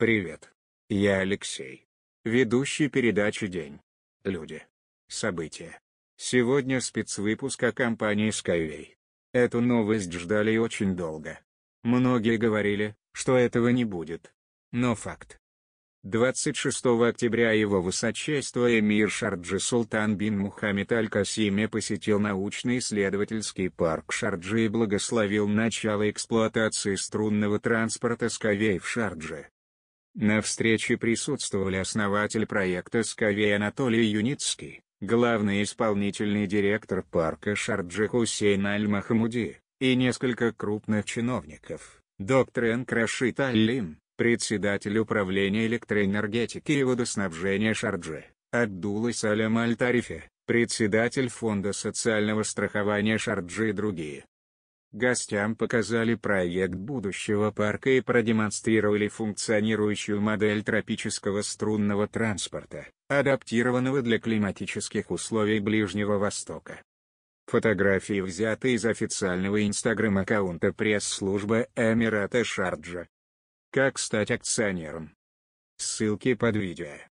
Привет. Я Алексей. Ведущий передачи «День». Люди. События. Сегодня спецвыпуск о компании Skyway. Эту новость ждали очень долго. Многие говорили, что этого не будет. Но факт. 26 октября его высочество эмир Шарджи Султан бин Мухаммед Аль-Касиме посетил научно-исследовательский парк Шарджи и благословил начало эксплуатации струнного транспорта Скавей в Шарджи. На встрече присутствовали основатель проекта «Скавей» Анатолий Юницкий, главный исполнительный директор парка Шарджи Хусейн Аль-Махмуди, и несколько крупных чиновников, доктор Энкрашит Аллим, председатель управления электроэнергетики и водоснабжения Шарджи, Абдулла Салям Аль-Тарифе, председатель фонда социального страхования Шарджи и другие. Гостям показали проект будущего парка и продемонстрировали функционирующую модель тропического струнного транспорта, адаптированного для климатических условий Ближнего Востока. Фотографии взяты из официального инстаграм-аккаунта пресс-службы Эмирата Шарджа. Как стать акционером? Ссылки под видео.